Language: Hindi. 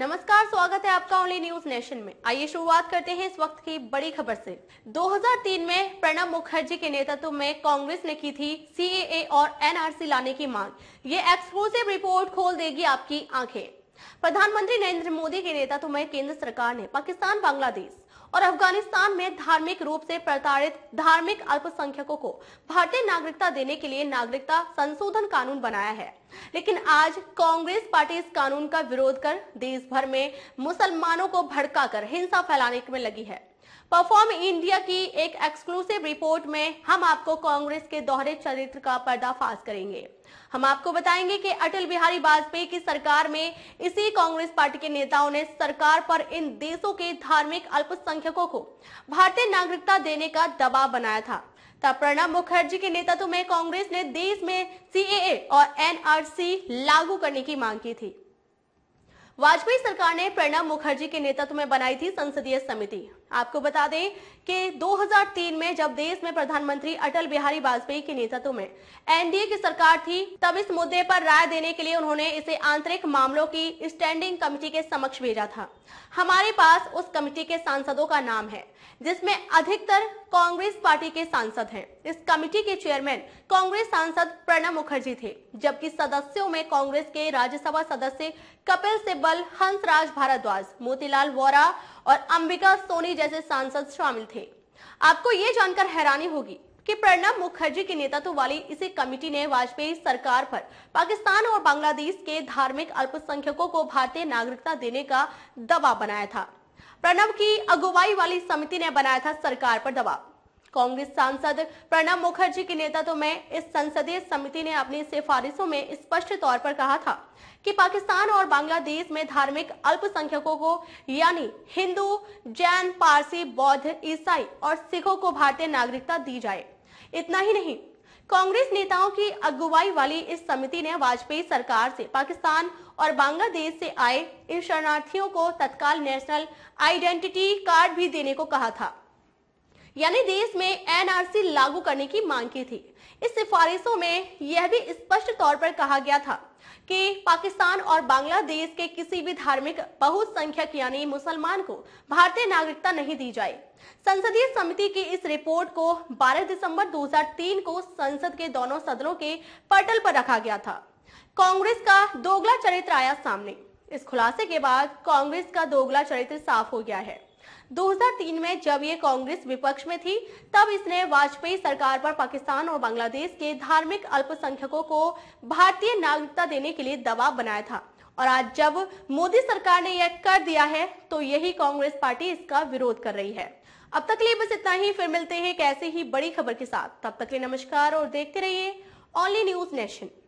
नमस्कार स्वागत है आपका ओनली न्यूज नेशन में आइए शुरुआत करते हैं इस वक्त की बड़ी खबर से 2003 में प्रणब मुखर्जी के नेतृत्व में कांग्रेस ने की थी सीएए और एनआरसी लाने की मांग ये एक्सक्लूसिव रिपोर्ट खोल देगी आपकी आंखें प्रधानमंत्री नरेंद्र मोदी के नेतृत्व में केंद्र सरकार ने पाकिस्तान बांग्लादेश और अफगानिस्तान में धार्मिक रूप से प्रताड़ित धार्मिक अल्पसंख्यकों को भारतीय नागरिकता देने के लिए नागरिकता संशोधन कानून बनाया है लेकिन आज कांग्रेस पार्टी इस कानून का विरोध कर देश भर में मुसलमानों को कर हिंसा फैलाने में लगी है परफॉर्म इंडिया की एक एक्सक्लूसिव रिपोर्ट में हम आपको कांग्रेस के दोहरे चरित्र का पर्दाफाश करेंगे हम आपको बताएंगे कि अटल बिहारी वाजपेयी की सरकार में इसी कांग्रेस पार्टी के नेताओं ने सरकार पर इन देशों के धार्मिक अल्पसंख्यकों को भारतीय नागरिकता देने का दबाव बनाया था तब प्रणब मुखर्जी के नेतृत्व में कांग्रेस ने देश में सी और एन लागू करने की मांग की थी वाजपेयी सरकार ने प्रणब मुखर्जी के नेतृत्व में बनाई थी संसदीय समिति आपको बता दें कि 2003 में जब देश में प्रधानमंत्री अटल बिहारी वाजपेयी के नेतृत्व में एनडीए की सरकार थी तब इस मुद्दे पर राय देने के लिए उन्होंने इसे आंतरिक मामलों की स्टैंडिंग कमेटी के समक्ष भेजा था हमारे पास उस कमेटी के सांसदों का नाम है जिसमें अधिकतर कांग्रेस पार्टी के सांसद हैं। इस कमेटी के चेयरमैन कांग्रेस सांसद प्रणब मुखर्जी थे जबकि सदस्यों में कांग्रेस के राज्यसभा सदस्य कपिल सिब्बल हंसराज भारद्वाज मोतीलाल वोरा और अंबिका सोनी जैसे सांसद शामिल थे आपको ये जानकर हैरानी होगी कि प्रणब मुखर्जी के नेतृत्व वाली इसी कमेटी ने वाजपेयी सरकार पर पाकिस्तान और बांग्लादेश के धार्मिक अल्पसंख्यकों को भारतीय नागरिकता देने का दबाव बनाया था प्रणब की अगुवाई वाली समिति ने बनाया था सरकार पर दबाव कांग्रेस सांसद प्रणब मुखर्जी के नेतृत्व तो में इस संसदीय समिति ने अपनी सिफारिशों में स्पष्ट तौर पर कहा था कि पाकिस्तान और बांग्लादेश में धार्मिक अल्पसंख्यकों को यानी हिंदू जैन पारसी बौद्ध ईसाई और सिखों को भारतीय नागरिकता दी जाए इतना ही नहीं कांग्रेस नेताओं की अगुवाई वाली इस समिति ने वाजपेयी सरकार से पाकिस्तान और बांग्लादेश से आए इन शरणार्थियों को तत्काल नेशनल आइडेंटिटी कार्ड भी देने को कहा था यानी देश में एनआरसी लागू करने की मांग की थी इस सिफारिशों में यह भी स्पष्ट तौर पर कहा गया था कि पाकिस्तान और बांग्लादेश के किसी भी धार्मिक बहुसंख्यक यानी मुसलमान को भारतीय नागरिकता नहीं दी जाए संसदीय समिति की इस रिपोर्ट को 12 दिसंबर 2003 को संसद के दोनों सदनों के पटल पर रखा गया था कांग्रेस का दोगला चरित्र आया सामने इस खुलासे के बाद कांग्रेस का दोगला चरित्र साफ हो गया है 2003 में जब ये कांग्रेस विपक्ष में थी तब इसने वाजपेयी सरकार पर पाकिस्तान और बांग्लादेश के धार्मिक अल्पसंख्यकों को भारतीय नागरिकता देने के लिए दबाव बनाया था और आज जब मोदी सरकार ने यह कर दिया है तो यही कांग्रेस पार्टी इसका विरोध कर रही है अब तक लिए बस इतना ही फिर मिलते हैं एक ऐसी ही बड़ी खबर के साथ तब तक लिए नमस्कार और देखते रहिए ओनली न्यूज नेशन